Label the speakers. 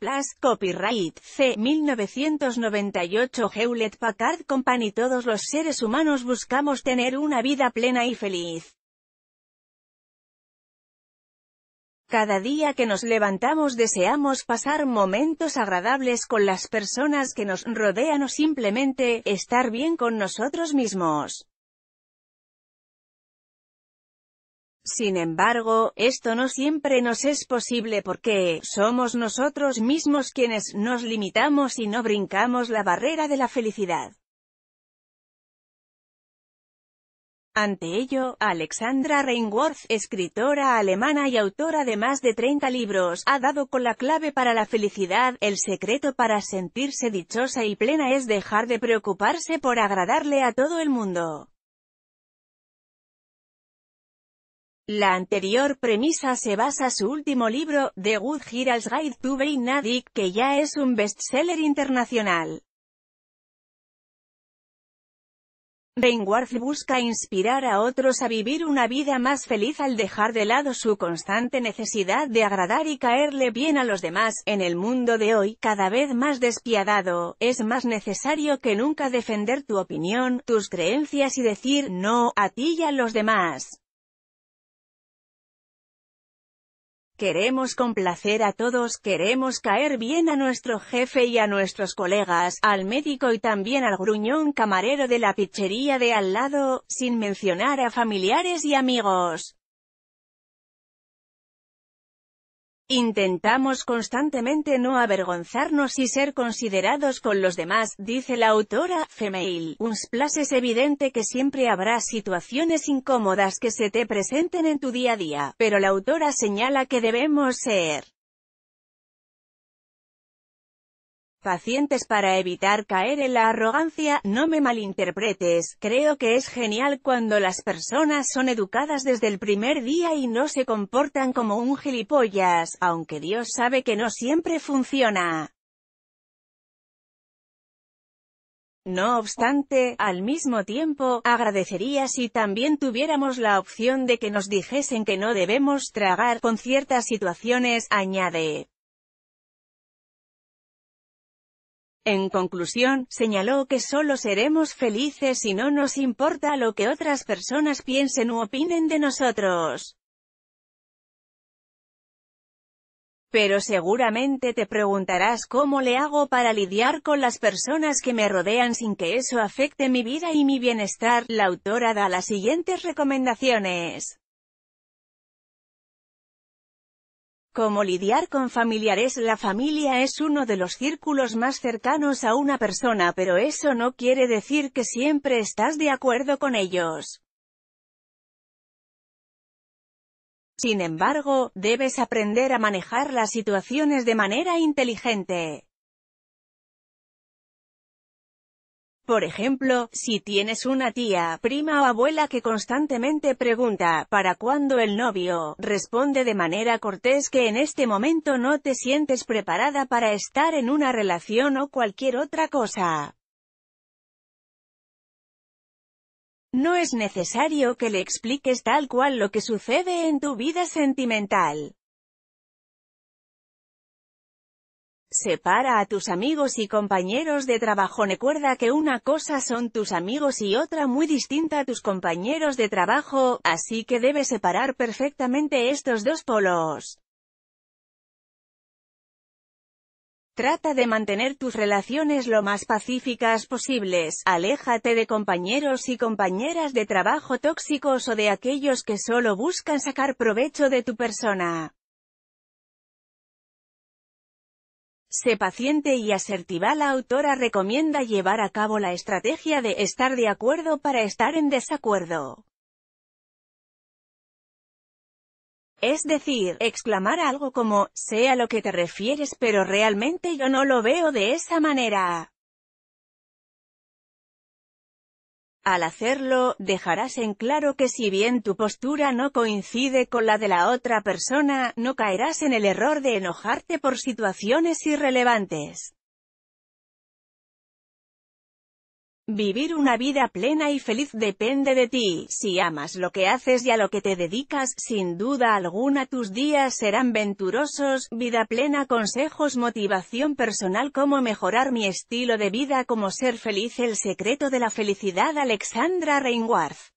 Speaker 1: Plus copyright C. 1998 Hewlett Packard Company Todos los seres humanos buscamos tener una vida plena y feliz. Cada día que nos levantamos deseamos pasar momentos agradables con las personas que nos rodean o simplemente, estar bien con nosotros mismos. Sin embargo, esto no siempre nos es posible porque, somos nosotros mismos quienes nos limitamos y no brincamos la barrera de la felicidad. Ante ello, Alexandra Reinworth, escritora alemana y autora de más de 30 libros, ha dado con la clave para la felicidad, el secreto para sentirse dichosa y plena es dejar de preocuparse por agradarle a todo el mundo. La anterior premisa se basa su último libro, The Good Girl's Guide to Being que ya es un bestseller internacional. Rainworth busca inspirar a otros a vivir una vida más feliz al dejar de lado su constante necesidad de agradar y caerle bien a los demás. En el mundo de hoy, cada vez más despiadado, es más necesario que nunca defender tu opinión, tus creencias y decir no a ti y a los demás. queremos complacer a todos, queremos caer bien a nuestro jefe y a nuestros colegas, al médico y también al gruñón camarero de la pichería de al lado, sin mencionar a familiares y amigos. Intentamos constantemente no avergonzarnos y ser considerados con los demás, dice la autora, Female. Un splash es evidente que siempre habrá situaciones incómodas que se te presenten en tu día a día, pero la autora señala que debemos ser pacientes para evitar caer en la arrogancia, no me malinterpretes, creo que es genial cuando las personas son educadas desde el primer día y no se comportan como un gilipollas, aunque Dios sabe que no siempre funciona. No obstante, al mismo tiempo, agradecería si también tuviéramos la opción de que nos dijesen que no debemos tragar con ciertas situaciones, añade. En conclusión, señaló que solo seremos felices si no nos importa lo que otras personas piensen u opinen de nosotros. Pero seguramente te preguntarás cómo le hago para lidiar con las personas que me rodean sin que eso afecte mi vida y mi bienestar. La autora da las siguientes recomendaciones. Como lidiar con familiares La familia es uno de los círculos más cercanos a una persona pero eso no quiere decir que siempre estás de acuerdo con ellos. Sin embargo, debes aprender a manejar las situaciones de manera inteligente. Por ejemplo, si tienes una tía, prima o abuela que constantemente pregunta, ¿para cuándo el novio? Responde de manera cortés que en este momento no te sientes preparada para estar en una relación o cualquier otra cosa. No es necesario que le expliques tal cual lo que sucede en tu vida sentimental. Separa a tus amigos y compañeros de trabajo. Recuerda que una cosa son tus amigos y otra muy distinta a tus compañeros de trabajo, así que debes separar perfectamente estos dos polos. Trata de mantener tus relaciones lo más pacíficas posibles, aléjate de compañeros y compañeras de trabajo tóxicos o de aquellos que solo buscan sacar provecho de tu persona. Sé paciente y asertiva la autora recomienda llevar a cabo la estrategia de estar de acuerdo para estar en desacuerdo. Es decir, exclamar algo como, «sea lo que te refieres pero realmente yo no lo veo de esa manera. Al hacerlo, dejarás en claro que si bien tu postura no coincide con la de la otra persona, no caerás en el error de enojarte por situaciones irrelevantes. Vivir una vida plena y feliz depende de ti, si amas lo que haces y a lo que te dedicas, sin duda alguna tus días serán venturosos, vida plena consejos motivación personal cómo mejorar mi estilo de vida cómo ser feliz el secreto de la felicidad Alexandra Reinwarth